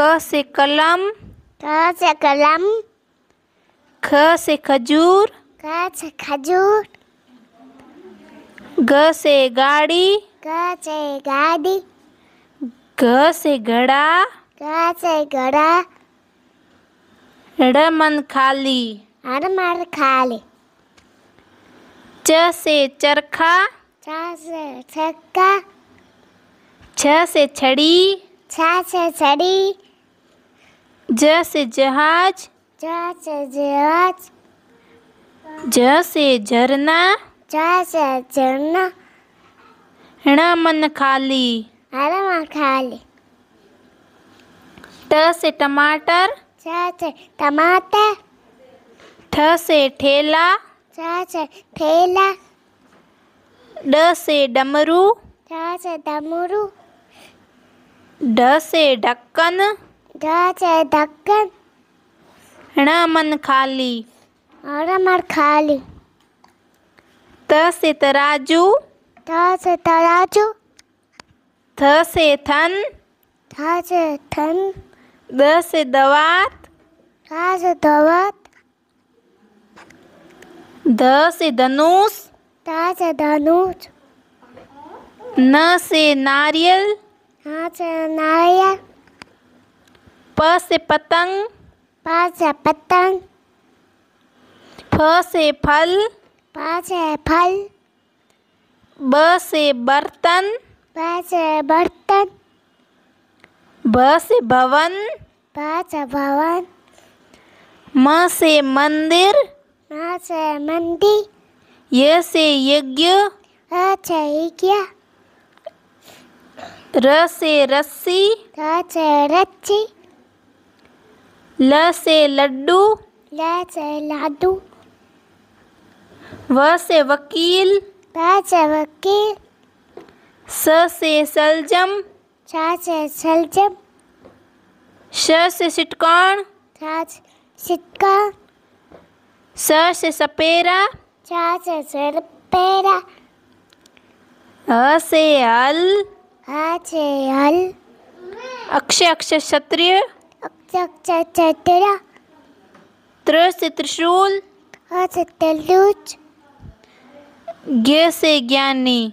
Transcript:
क से कलम क से कलम ख से खजूर ख से खजूर ग से गाड़ी ग से गाड़ी ग से घड़ा घ से घड़ा ड मन खाली मन खाली च से चरखा च से चक्का छ से छड़ी छ से छड़ी जैसे जहाज जैसे जहाज जैसे झरना जैसे झरना ण मन खाली हर मन खाली ट से टमाटर जैसे टमाटर ठ से ठेला जैसे ठेला ड से डमरू जैसे डमरू ढ से ढक्कन जॉर्ज दक्कन खाली णमन खाली त से तराजू त से तराजू थ से थन थ से थन द से दवात द से दवात ध से धनुष ध से धनुष न से नारियल न से नारियल प से पतंग प से पतंग फ से फल प से फल ब से बर्तन ब से बर्तन ब से भवन भ से भवन म से मंदिर म से मंदिर य से यज्ञ य से यज्ञ र से रस्सी र से रस्सी ल से लड्डू ल से लड्डू व से वकील व से वकील स से सलजम स से सलजम श से सिटकॉन स सिटकॉन स से सपेरा स से सपेरा अ से हल अ से हल अक्षय अक्षय क्षत्रिय चतरा त्र से त्रिशूल से ज्ञानी